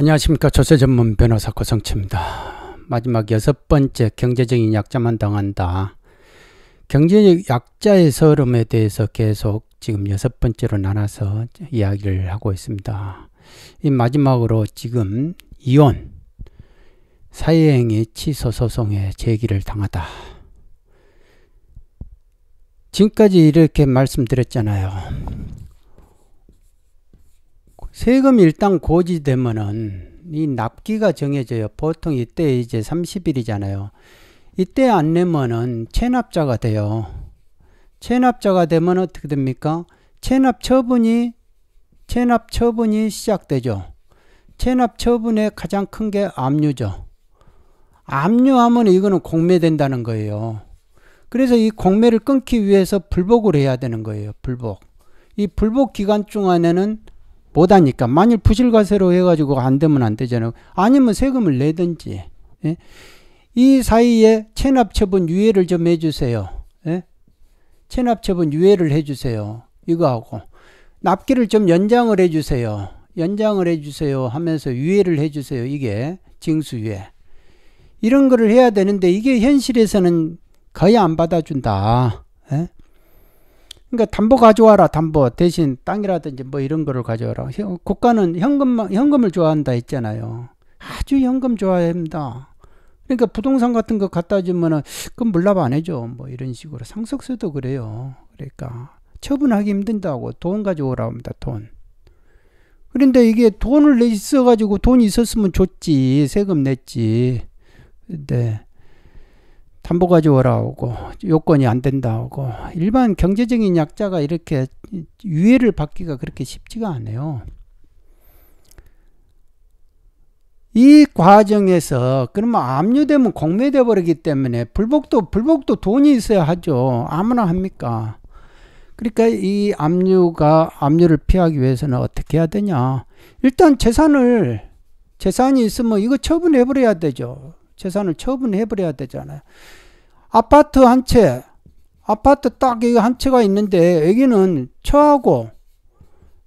안녕하십니까 조세 전문 변호사 고성치입니다. 마지막 여섯 번째 경제적인 약자만 당한다. 경제적 약자의 서름에 대해서 계속 지금 여섯 번째로 나눠서 이야기를 하고 있습니다. 이 마지막으로 지금 이혼, 사회행위 취소 소송에 제기를 당하다. 지금까지 이렇게 말씀드렸잖아요. 세금 일단 고지되면은 이 납기가 정해져요. 보통 이때 이제 30일이잖아요. 이때 안 내면은 체납자가 돼요. 체납자가 되면 어떻게 됩니까? 체납 처분이 체납 처분이 시작되죠. 체납 처분의 가장 큰 게 압류죠. 압류하면 이거는 공매된다는 거예요. 그래서 이 공매를 끊기 위해서 불복을 해야 되는 거예요. 불복. 이 불복 기간 중안에는 못하니까 만일 부실과세로 해가지고 안 되면 안 되잖아요. 아니면 세금을 내든지 예? 이 사이에 체납처분 유예를 좀 해주세요. 예? 체납처분 유예를 해주세요. 이거하고 납기를 좀 연장을 해주세요. 연장을 해주세요 하면서 유예를 해주세요. 이게 징수유예. 이런 거를 해야 되는데 이게 현실에서는 거의 안 받아준다. 예? 그러니까 담보 가져와라 담보 대신 땅이라든지 뭐 이런 거를 가져와라 국가는 현금 현금을 좋아한다 했잖아요 아주 현금 좋아합니다 그러니까 부동산 같은 거 갖다 주면은 그건 물납 안 해줘 뭐 이런 식으로 상속세도 그래요 그러니까 처분하기 힘든다고 돈 가져오라 합니다 돈 그런데 이게 돈을 내 있어 가지고 돈이 있었으면 좋지 세금 냈지 근데 담보 가져오라 하고 요건이 안 된다 하고 일반 경제적인 약자가 이렇게 유예를 받기가 그렇게 쉽지가 않아요. 이 과정에서 그러면 압류되면 공매돼 버리기 때문에 불복도 불복도 돈이 있어야 하죠. 아무나 합니까? 그러니까 이 압류가 압류를 피하기 위해서는 어떻게 해야 되냐? 일단 재산을 재산이 있으면 이거 처분해 버려야 되죠. 재산을 처분해 버려야 되잖아요. 아파트 한 채, 아파트 딱 여기 한 채가 있는데 여기는 처하고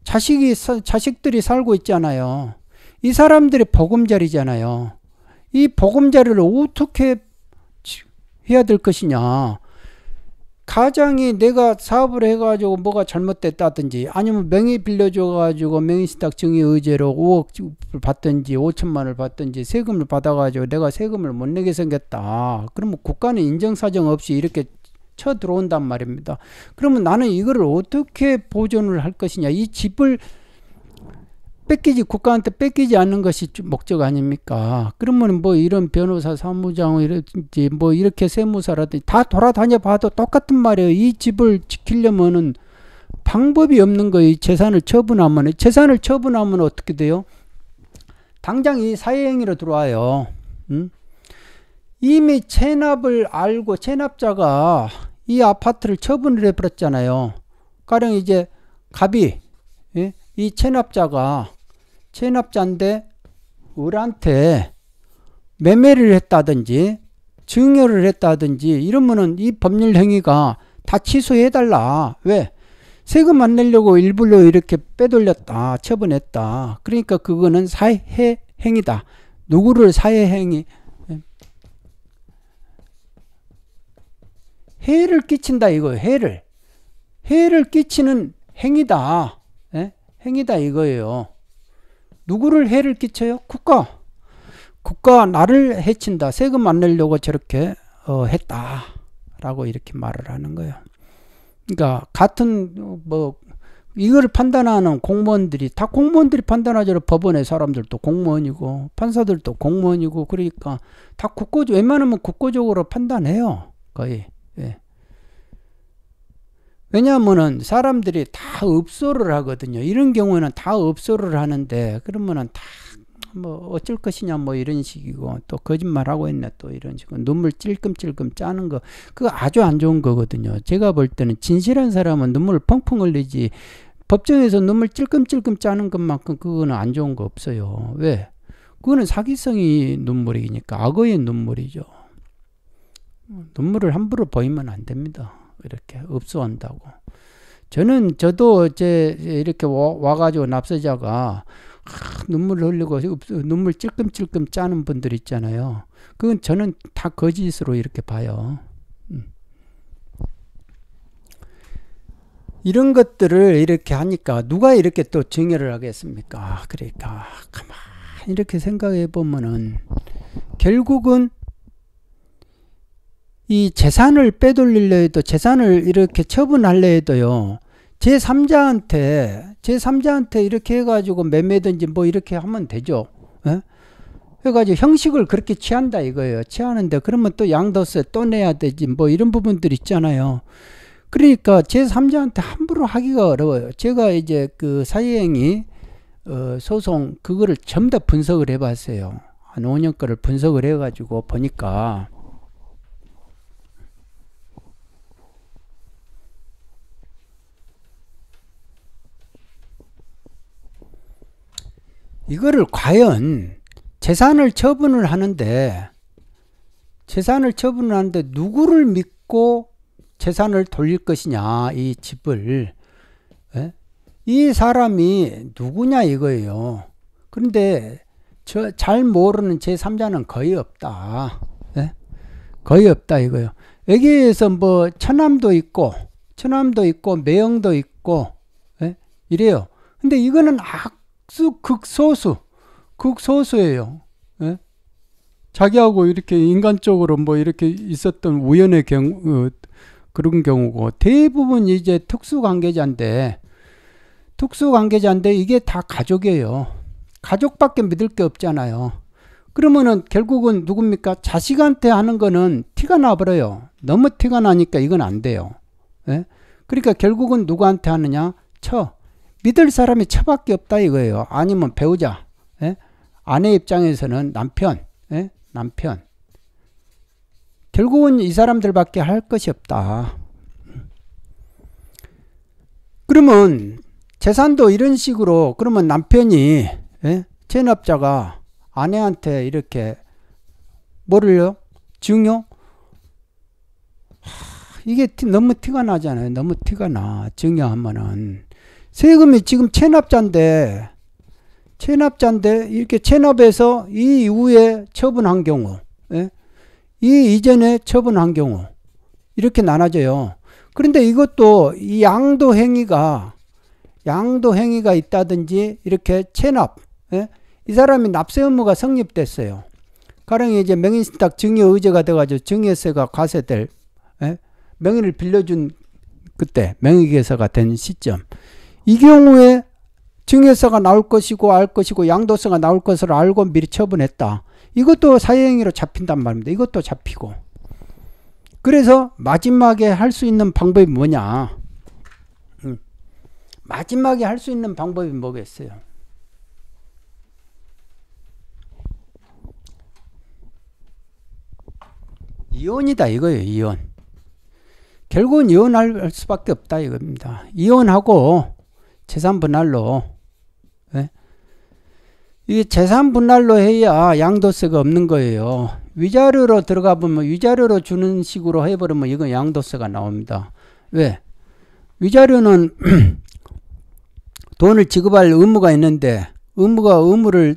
자식이 자식들이 살고 있잖아요. 이 사람들이 보금자리잖아요. 이 보금자리를 어떻게 해야 될 것이냐? 가장이 내가 사업을 해가지고 뭐가 잘못됐다든지 아니면 명의 빌려줘가지고 명의신탁 증의의제로 5억을 받든지 5천만을 받든지 세금을 받아가지고 내가 세금을 못 내게 생겼다. 그러면 국가는 인정사정 없이 이렇게 쳐 들어온단 말입니다. 그러면 나는 이거를 어떻게 보존을 할 것이냐. 이 집을 뺏기지 국가한테 뺏기지 않는 것이 목적 아닙니까? 그러면 뭐 이런 변호사, 사무장 이렇게 뭐 이렇게 세무사라든지 다 돌아다녀 봐도 똑같은 말이에요. 이 집을 지키려면은 방법이 없는 거예요. 재산을 처분하면 재산을 처분하면 어떻게 돼요? 당장 이 사회행위로 들어와요. 음? 이미 체납을 알고 체납자가 이 아파트를 처분을 해버렸잖아요. 가령 이제 갑이 예? 이 체납자가 체납자인데 을한테 매매를 했다든지 증여를 했다든지 이러면은 이 법률 행위가 다 취소해달라. 왜? 세금 안 내려고 일부러 이렇게 빼돌렸다. 처분했다. 그러니까 그거는 사회 행위다. 누구를 사회 행위 해를 끼친다 이거 해를 해를 끼치는 행위다. 예? 행위다 이거예요. 누구를 해를 끼쳐요? 국가. 국가 나를 해친다. 세금 안 내려고 저렇게 어, 했다. 라고 이렇게 말을 하는 거예요. 그러니까 같은 뭐 이걸 판단하는 공무원들이 다 공무원들이 판단하죠. 법원의 사람들도 공무원이고 판사들도 공무원이고 그러니까 다 국고 웬만하면 국고적으로 판단해요. 거의 왜냐하면은 사람들이 다 업소를 하거든요. 이런 경우에는 다 업소를 하는데 그러면은 다 뭐 어쩔 것이냐 뭐 이런 식이고 또 거짓말하고 있네 또 이런 식으로 눈물 찔끔찔끔 짜는 거 그거 아주 안 좋은 거거든요. 제가 볼 때는 진실한 사람은 눈물을 펑펑 흘리지 법정에서 눈물 찔끔찔끔 짜는 것만큼 그거는 안 좋은 거 없어요. 왜? 그거는 사기성이 눈물이니까 악어의 눈물이죠. 눈물을 함부로 보이면 안 됩니다. 이렇게 업소한다고. 저는 저도 이제 이렇게 와, 가지고 납세자가 아, 눈물 흘리고 눈물 찔끔찔끔 짜는 분들 있잖아요. 그건 저는 다 거짓으로 이렇게 봐요. 음. 이런 것들을 이렇게 하니까 누가 이렇게 또 증여를 하겠습니까? 아, 그러니까 아, 가만 이렇게 생각해 보면은 결국은 이 재산을 빼돌릴려 해도 재산을 이렇게 처분할려 해도요. 제3자한테 제3자한테 이렇게 해가지고 매매든지 뭐 이렇게 하면 되죠. 예? 그래가지고 형식을 그렇게 취한다 이거예요. 취하는데 그러면 또 양도세 또 내야 되지 뭐 이런 부분들 있잖아요. 그러니까 제3자한테 함부로 하기가 어려워요. 제가 이제 그 사이행위 어, 소송 그거를 전부 다 분석을 해봤어요. 한 5년 거를 분석을 해가지고 보니까 이거를 과연 재산을 처분을 하는데 재산을 처분을 하는데 누구를 믿고 재산을 돌릴 것이냐 이 집을 예? 이 사람이 누구냐 이거예요. 그런데 저 잘 모르는 제3자는 거의 없다. 예? 거의 없다 이거예요. 여기에서 뭐 천남도 있고 천남도 있고 매형도 있고 예? 이래요. 근데 이거는 극수 극소수 극소수예요. 예? 자기하고 이렇게 인간적으로 뭐 이렇게 있었던 우연의 경우 어, 그런 경우고 대부분 이제 특수 관계자인데 특수 관계자인데 이게 다 가족이에요. 가족밖에 믿을 게 없잖아요. 그러면은 결국은 누굽니까? 자식한테 하는 거는 티가 나버려요. 너무 티가 나니까 이건 안 돼요. 예? 그러니까 결국은 누구한테 하느냐? 처. 믿을 사람이 처밖에 없다 이거예요. 아니면 배우자, 예? 아내 입장에서는 남편, 예? 남편. 결국은 이 사람들밖에 할 것이 없다. 그러면 재산도 이런 식으로 그러면 남편이 예? 체납자가 아내한테 이렇게 뭐를요? 증요? 이게 티, 너무 티가 나잖아요. 너무 티가 나. 증여하면은 세금이 지금 체납자인데 체납자인데 이렇게 체납해서 이 이후에 처분한 경우 예? 이 이전에 처분한 경우 이렇게 나눠져요. 그런데 이것도 이 양도 행위가 양도 행위가 있다든지 이렇게 체납 예? 이 사람이 납세 업무가 성립됐어요. 가령 이제 명인신탁 증여 의제가 돼가지고 증여세가 과세될 예? 명의를 빌려준 그때 명의계사가 된 시점 이 경우에 증여서가 나올 것이고 알 것이고 양도서가 나올 것을 알고 미리 처분했다. 이것도 사행위로 잡힌단 말입니다. 이것도 잡히고. 그래서 마지막에 할 수 있는 방법이 뭐냐? 음. 마지막에 할 수 있는 방법이 뭐겠어요? 이혼이다 이거예요. 이혼. 결국은 이혼할 수밖에 없다 이겁니다. 이혼하고 재산 분할로 예? 이 재산 분할로 해야 양도세가 없는 거예요. 위자료로 들어가 보면 위자료로 주는 식으로 해버리면 이건 양도세가 나옵니다. 왜? 위자료는 돈을 지급할 의무가 있는데 의무가 의무를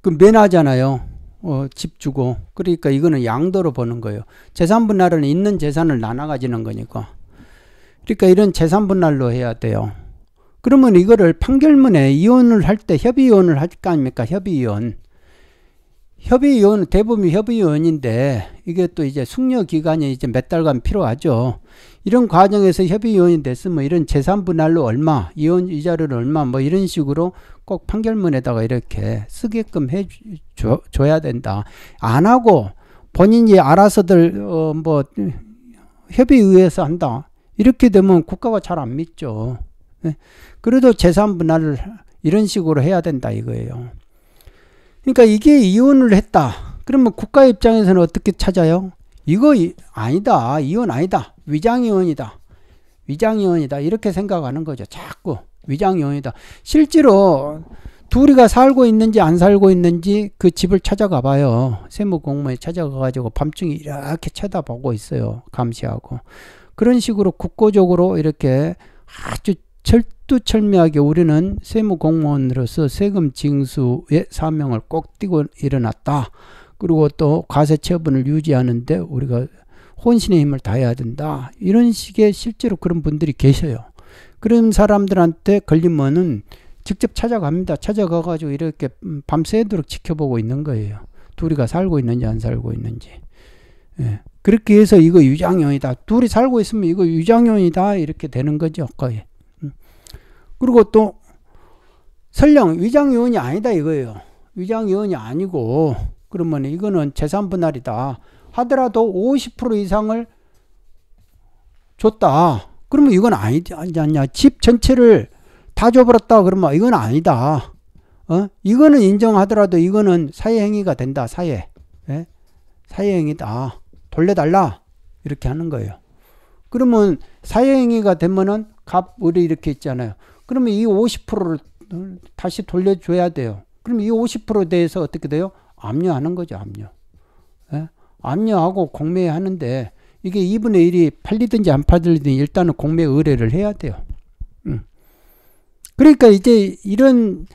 그 면하잖아요. 어, 집 주고 그러니까 이거는 양도로 보는 거예요. 재산 분할은 있는 재산을 나눠 가지는 거니까. 그러니까 이런 재산 분할로 해야 돼요. 그러면 이거를 판결문에 이혼을 할 때 협의 이혼을 할 거 아닙니까? 협의 이혼. 협의 이혼 은 대부분 협의 이혼인데 이게 또 이제 숙려 기간이 이제 몇 달간 필요하죠. 이런 과정에서 협의 이혼이 됐으면 이런 재산 분할로 얼마, 이혼 이자를 얼마 뭐 이런 식으로 꼭 판결문에다가 이렇게 쓰게끔 해 줘, 야 된다. 안 하고 본인이 알아서들 어뭐협의 음, 의해서 한다. 이렇게 되면 국가가 잘 안 믿죠. 네? 그래도 재산 분할을 이런 식으로 해야 된다 이거예요. 그러니까 이게 이혼을 했다. 그러면 국가 입장에서는 어떻게 찾아요? 이거 아니다. 이혼 아니다. 위장이혼이다. 위장이혼이다. 이렇게 생각하는 거죠. 자꾸 위장이혼이다. 실제로 둘이가 살고 있는지 안 살고 있는지 그 집을 찾아가 봐요. 세무공무에 찾아가 가지고 밤중에 이렇게 쳐다보고 있어요. 감시하고. 그런 식으로 국고적으로 이렇게 아주 철두철미하게 우리는 세무공무원으로서 세금 징수의 사명을 꼭 띠고 일어났다. 그리고 또 과세 처분을 유지하는데 우리가 혼신의 힘을 다해야 된다. 이런 식의 실제로 그런 분들이 계셔요. 그런 사람들한테 걸리면은 직접 찾아갑니다. 찾아가가지고 이렇게 밤새도록 지켜보고 있는 거예요. 둘이가 살고 있는지 안 살고 있는지. 예. 그렇게 해서 이거 유장형이다. 둘이 살고 있으면 이거 유장형이다. 이렇게 되는 거죠. 거의. 음. 그리고 또 설령 위장요원이 아니다 이거예요. 위장요원이 아니고 그러면 이거는 재산 분할이다. 하더라도 50% 이상을 줬다. 그러면 이건 아니지 않냐. 집 전체를 다 줘버렸다. 그러면 이건 아니다. 어? 이거는 인정하더라도 이거는 사회행위가 된다. 사회. 예? 사회행위다. 돌려달라 이렇게 하는 거예요. 그러면 사회행위가 되면은 갑을이 렇게 있잖아요. 그러면 이 50%를 다시 돌려줘야 돼요. 그럼 이 50%에 대해서 어떻게 돼요? 압류하는 거죠, 압류. 예? 압류하고 공매하는데 이게 2분의 1이 팔리든지 안 팔리든지 일단은 공매 의뢰를 해야 돼요. 음. 그러니까 이제 이런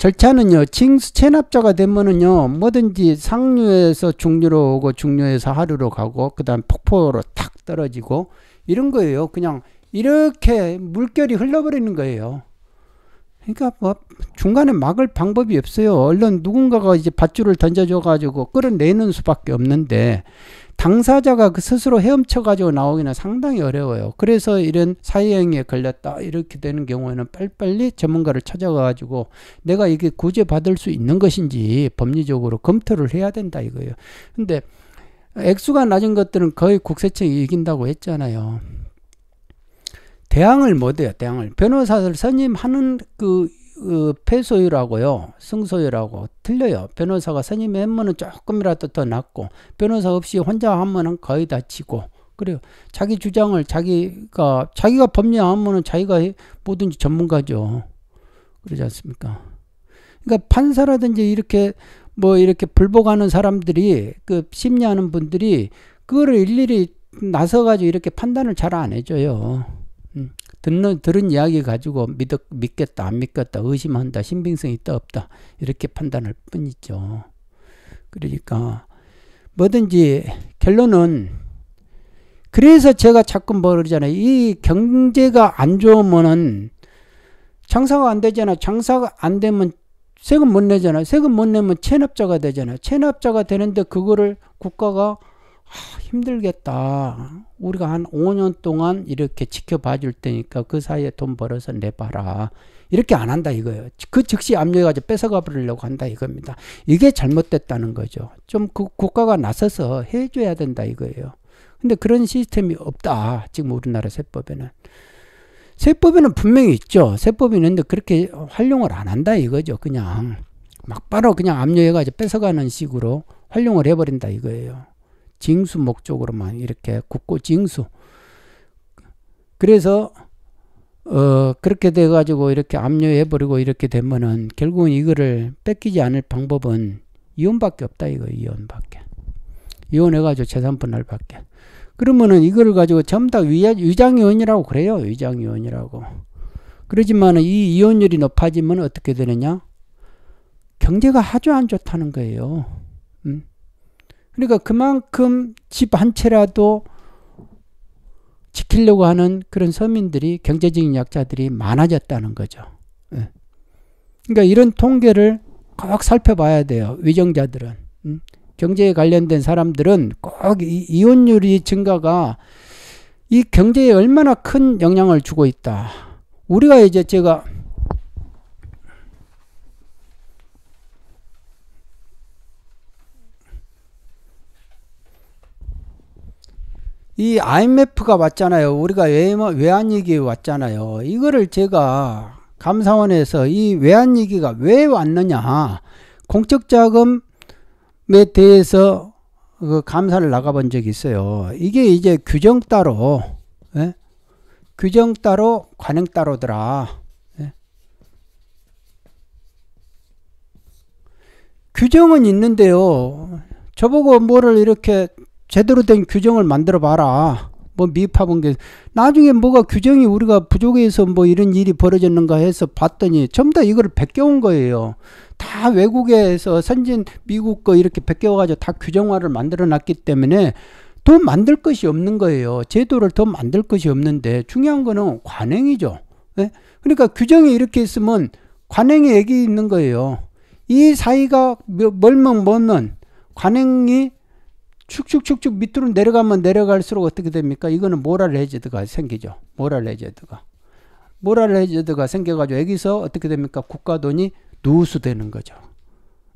절차는요, 징수 체납자가 되면은요, 뭐든지 상류에서 중류로 오고, 중류에서 하류로 가고, 그 다음 폭포로 탁 떨어지고, 이런 거예요. 그냥 이렇게 물결이 흘러버리는 거예요. 그러니까 뭐 중간에 막을 방법이 없어요. 얼른 누군가가 이제 밧줄을 던져줘가지고 끌어내는 수밖에 없는데 당사자가 그 스스로 헤엄쳐가지고 나오기는 상당히 어려워요. 그래서 이런 사회행위에 걸렸다 이렇게 되는 경우에는 빨리빨리 전문가를 찾아가가지고 내가 이게 구제받을 수 있는 것인지 법리적으로 검토를 해야 된다 이거예요. 근데 액수가 낮은 것들은 거의 국세청이 이긴다고 했잖아요. 대항을 못해요. 대항을 변호사를 선임하는 그 어, 폐소율하고요, 승소율하고 틀려요. 변호사가 선임하면은 조금이라도 더 낫고 변호사 없이 혼자 하면은 거의 다 지고 그래요. 자기 주장을 자기가 자기가 법리하면은 자기가 뭐든지 전문가죠. 그러지 않습니까? 그러니까 판사라든지 이렇게 뭐 이렇게 불복하는 사람들이 그 심리하는 분들이 그거를 일일이 나서 가지고 이렇게 판단을 잘 안 해줘요. 듣는, 들은 이야기 가지고 믿, 어 믿겠다, 안 믿겠다, 의심한다, 신빙성이 있다, 없다. 이렇게 판단할 뿐이죠. 그러니까, 뭐든지 결론은, 그래서 제가 자꾸 뭐그러잖아요이 경제가 안 좋으면은 장사가 안 되잖아. 장사가 안 되면 세금 못 내잖아. 세금 못 내면 체납자가 되잖아. 체납자가 되는데 그거를 국가가 힘들겠다. 우리가 한 5년 동안 이렇게 지켜봐 줄 테니까 그 사이에 돈 벌어서 내봐라. 이렇게 안 한다 이거예요. 그 즉시 압력해가지고 뺏어가 버리려고 한다 이겁니다. 이게 잘못됐다는 거죠. 좀 그 국가가 나서서 해줘야 된다 이거예요. 근데 그런 시스템이 없다. 지금 우리나라 세법에는. 세법에는 분명히 있죠. 세법이 있는데 그렇게 활용을 안 한다 이거죠. 그냥 막 바로 그냥 압류해가지고 뺏어가는 식으로 활용을 해버린다 이거예요. 징수 목적으로만 이렇게 국고 징수. 그래서 어 그렇게 돼 가지고 이렇게 압류해 버리고 이렇게 되면은 결국은 이거를 뺏기지 않을 방법은 이혼밖에 없다 이거 이혼밖에. 이혼해 가지고 재산 분할밖에. 그러면은 이거를 가지고 전부 다 위장 이혼이라고 그래요. 위장 이혼이라고. 그러지만은 이 이혼율이 높아지면 어떻게 되느냐? 경제가 아주 안 좋다는 거예요. 음? 그러니까 그만큼 집 한 채라도 지키려고 하는 그런 서민들이 경제적인 약자들이 많아졌다는 거죠. 예. 그러니까 이런 통계를 꼭 살펴봐야 돼요. 위정자들은 음? 경제에 관련된 사람들은 꼭 이, 이혼율이 증가가 이 경제에 얼마나 큰 영향을 주고 있다. 우리가 이제 제가 이 IMF가 왔잖아요. 우리가 외환위기 왔잖아요. 이거를 제가 감사원에서 이 외환위기가 왜 왔느냐. 공적자금에 대해서 그 감사를 나가본 적이 있어요. 이게 이제 규정 따로, 예? 규정 따로, 관행 따로더라. 예? 규정은 있는데요. 저보고 뭐를 이렇게 제대로 된 규정을 만들어 봐라. 뭐 미흡합은 게 나중에 뭐가 규정이 우리가 부족해서 뭐 이런 일이 벌어졌는가 해서 봤더니 전부 다 이걸 베껴온 거예요. 다 외국에서 선진 미국 거 이렇게 베껴가지고 다 규정화를 만들어 놨기 때문에 더 만들 것이 없는 거예요. 제도를 더 만들 것이 없는데 중요한 거는 관행이죠. 네? 그러니까 규정이 이렇게 있으면 관행이 애기 있는 거예요. 이 사이가 멀면 멀면 관행이 축축축축 밑으로 내려가면 내려갈수록 어떻게 됩니까? 이거는 모랄 해저드가 생기죠. 모랄 해저드가. 모랄 해저드가 생겨가지고 여기서 어떻게 됩니까? 국가 돈이 누수되는 거죠.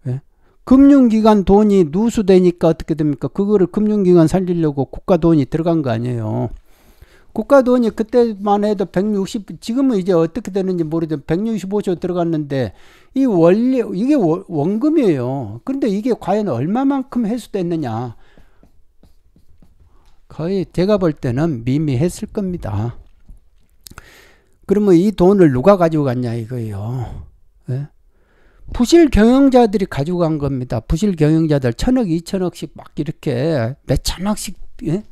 예? 금융기관 돈이 누수되니까 어떻게 됩니까? 그거를 금융기관 살리려고 국가 돈이 들어간 거 아니에요. 국가 돈이 그때만 해도 160, 지금은 이제 어떻게 되는지 모르지만 165조 들어갔는데 이 원리, 이게 원금이에요. 그런데 이게 과연 얼마만큼 회수됐느냐. 거의 제가 볼 때는 미미했을 겁니다. 그러면 이 돈을 누가 가지고 갔냐 이거예요. 예? 부실 경영자들이 가지고 간 겁니다. 부실 경영자들 천억, 이천억씩 막 이렇게 몇천억씩 예?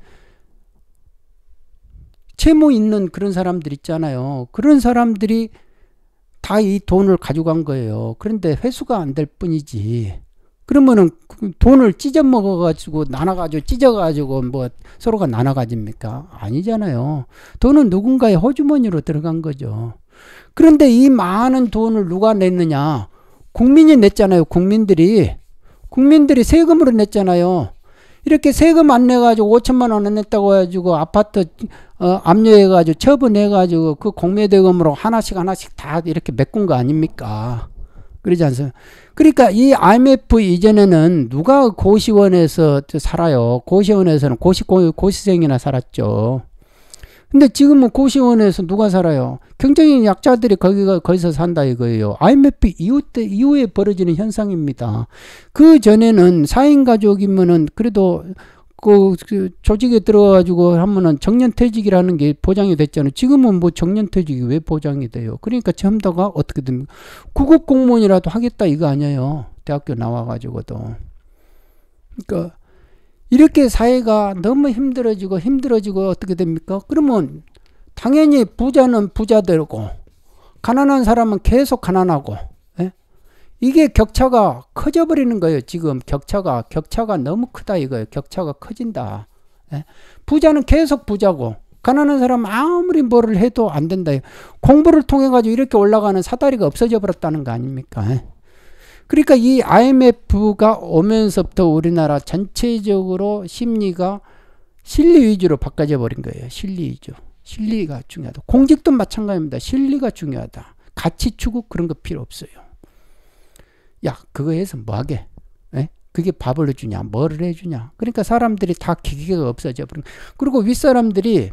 채무 있는 그런 사람들 있잖아요. 그런 사람들이 다 이 돈을 가져간 거예요. 그런데 회수가 안 될 뿐이지. 그러면은 그 돈을 찢어 먹어가지고 나눠가지고 찢어가지고 뭐 서로가 나눠가집니까? 아니잖아요. 돈은 누군가의 호주머니로 들어간 거죠. 그런데 이 많은 돈을 누가 냈느냐? 국민이 냈잖아요. 국민들이. 국민들이 세금으로 냈잖아요. 이렇게 세금 안 내가지고 5천만 원을 냈다고 해가지고 아파트 어, 압류해가지고 처분해가지고 그 공매대금으로 하나씩 하나씩 다 이렇게 메꾼 거 아닙니까? 그러지 않습니까? 그러니까 이 IMF 이전에는 누가 고시원에서 살아요? 고시원에서는 고시, 고, 고시생이나 살았죠. 근데 지금은 고시원에서 누가 살아요? 경쟁인 약자들이 거기가 거기서 산다 이거예요. IMF 이후 때 이후에 벌어지는 현상입니다. 그 전에는 4인 가족이면은 그래도 그, 그 조직에 들어가지고 하면은 정년퇴직이라는 게 보장이 됐잖아요. 지금은 뭐 정년퇴직이 왜 보장이 돼요? 그러니까 첨다가 어떻게 됩니까? 구급 공무원이라도 하겠다 이거 아니에요. 대학교 나와가지고도. 그러니까 이렇게 사회가 너무 힘들어지고 힘들어지고 어떻게 됩니까? 그러면 당연히 부자는 부자되고 가난한 사람은 계속 가난하고 이게 격차가 커져 버리는 거예요. 지금 격차가 격차가 너무 크다 이거예요. 격차가 커진다. 예? 부자는 계속 부자고 가난한 사람 아무리 뭐를 해도 안 된다. 공부를 통해 가지고 이렇게 올라가는 사다리가 없어져 버렸다는 거 아닙니까? 예? 그러니까 이 IMF가 오면서부터 우리나라 전체적으로 심리가 실리 위주로 바꿔져 버린 거예요. 실리 위주. 실리가 중요하다. 공직도 마찬가지입니다. 실리가 중요하다. 가치 추구 그런 거 필요 없어요. 야, 그거 해서 뭐하게? 에? 예? 그게 밥을 해주냐? 뭐를 해주냐? 그러니까 사람들이 다 기계가 없어져 버린 그리고 윗사람들이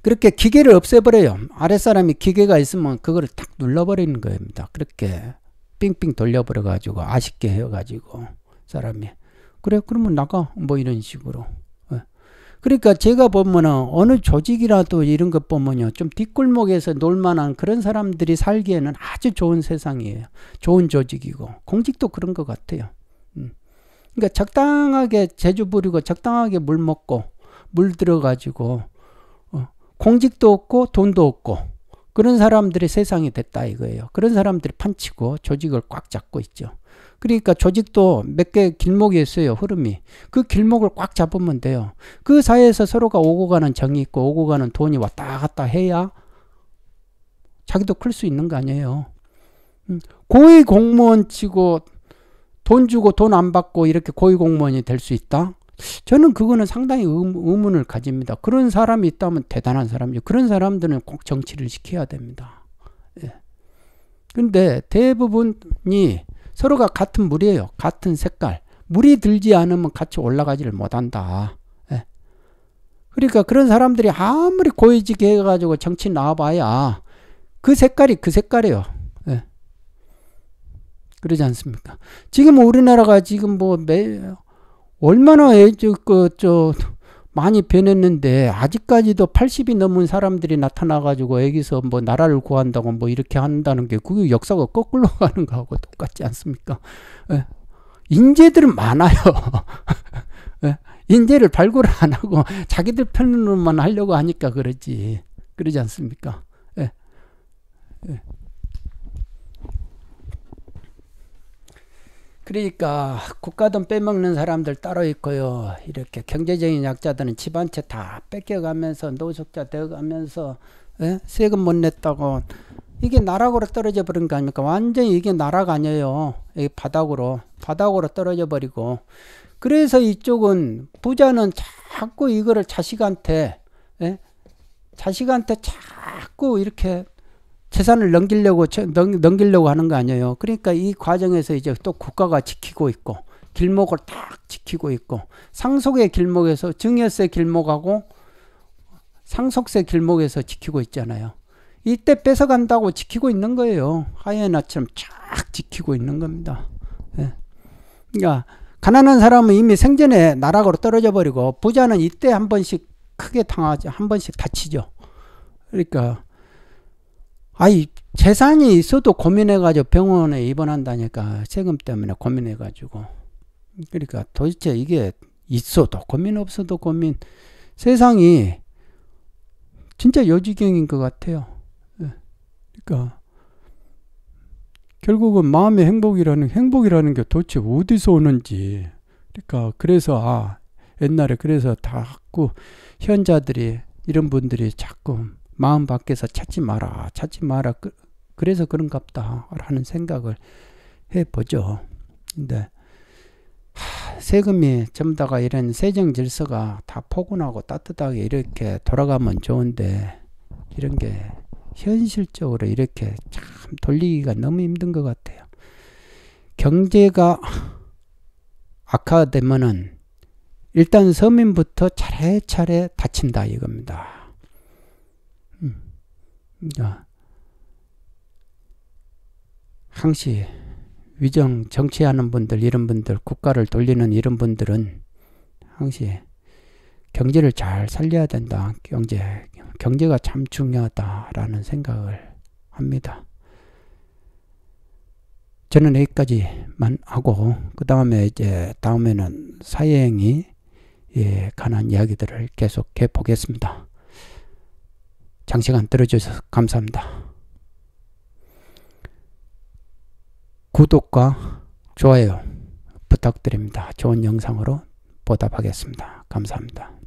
그렇게 기계를 없애버려요. 아랫사람이 기계가 있으면 그거를 탁 눌러버리는 겁니다. 그렇게 빙빙 돌려버려가지고 아쉽게 해가지고 사람이. 그래, 그러면 나가. 뭐 이런 식으로. 그러니까 제가 보면은 어느 조직이라도 이런 것 보면요. 좀 뒷골목에서 놀만한 그런 사람들이 살기에는 아주 좋은 세상이에요. 좋은 조직이고. 공직도 그런 것 같아요. 음. 그러니까 적당하게 재주 부리고 적당하게 물 먹고 물 들어가지고 어, 공직도 없고 돈도 없고 그런 사람들이 세상이 됐다 이거예요. 그런 사람들이 판치고 조직을 꽉 잡고 있죠. 그러니까 조직도 몇 개 길목이 있어요. 흐름이. 그 길목을 꽉 잡으면 돼요. 그 사이에서 서로가 오고 가는 정이 있고 오고 가는 돈이 왔다 갔다 해야 자기도 클 수 있는 거 아니에요. 음, 고위 공무원 치고 돈 주고 돈 안 받고 이렇게 고위 공무원이 될 수 있다? 저는 그거는 상당히 의문을 가집니다. 그런 사람이 있다면 대단한 사람이죠. 그런 사람들은 꼭 정치를 시켜야 됩니다. 예. 근데 대부분이 서로가 같은 물이에요. 같은 색깔. 물이 들지 않으면 같이 올라가지를 못한다. 예. 그러니까 그런 사람들이 아무리 고해지게 해가지고 정치 나와봐야 그 색깔이 그 색깔이에요. 예. 그러지 않습니까? 지금 우리나라가 지금 뭐 매, 얼마나 애저 그저 많이 변했는데 아직까지도 80이 넘은 사람들이 나타나가지고 여기서 뭐 나라를 구한다고 뭐 이렇게 한다는 게 그게 역사가 거꾸로 가는 거하고 똑같지 않습니까? 예. 인재들은 많아요. 예. 인재를 발굴 안 하고 자기들 편으로만 하려고 하니까 그러지. 그러지 않습니까? 예. 예. 그러니까 국가돈 빼먹는 사람들 따로 있고요. 이렇게 경제적인 약자들은 집안채 다 뺏겨가면서 노숙자 되어가면서 예? 세금 못 냈다고 이게 나락으로 떨어져 버린 거 아닙니까? 완전히 이게 나락 아니에요. 이 바닥으로 바닥으로 떨어져 버리고 그래서 이쪽은 부자는 자꾸 이거를 자식한테 예? 자식한테 자꾸 이렇게 재산을 넘기려고 넘, 기려고 하는 거 아니에요. 그러니까 이 과정에서 이제 또 국가가 지키고 있고 길목을 딱 지키고 있고 상속의 길목에서 증여세 길목하고 상속세 길목에서 지키고 있잖아요. 이때 뺏어간다고 지키고 있는 거예요. 하이에나처럼 쫙 지키고 있는 겁니다. 예. 그러니까 가난한 사람은 이미 생전에 나락으로 떨어져 버리고 부자는 이때 한 번씩 크게 당하죠. 한 번씩 다치죠. 그러니까 아이 재산이 있어도 고민해가지고 병원에 입원한다니까 세금 때문에 고민해가지고 그러니까 도대체 이게 있어도 고민 없어도 고민 세상이 진짜 여지경인것 같아요. 예. 그러니까 결국은 마음의 행복이라는 행복이라는 게 도대체 어디서 오는지 그러니까 그래서 아 옛날에 그래서 자꾸 현자들이 이런 분들이 자꾸 마음 밖에서 찾지 마라, 찾지 마라. 그, 래서 그런갑다. 라는 생각을 해보죠. 근데, 하, 세금이 전부 다가 이런 세정 질서가 다 포근하고 따뜻하게 이렇게 돌아가면 좋은데, 이런 게 현실적으로 이렇게 참 돌리기가 너무 힘든 것 같아요. 경제가 악화되면은 일단 서민부터 차례차례 다친다 이겁니다. 아. 항시 위정 정치하는 분들 이런 분들 국가를 돌리는 이런 분들은 항시 경제를 잘 살려야 된다. 경제 경제가 참 중요하다라는 생각을 합니다. 저는 여기까지만 하고 그 다음에 이제 다음에는 사행이 예, 관한 이야기들을 계속해 보겠습니다. 장시간 들어주셔서 감사합니다. 구독과 좋아요 부탁드립니다. 좋은 영상으로 보답하겠습니다. 감사합니다.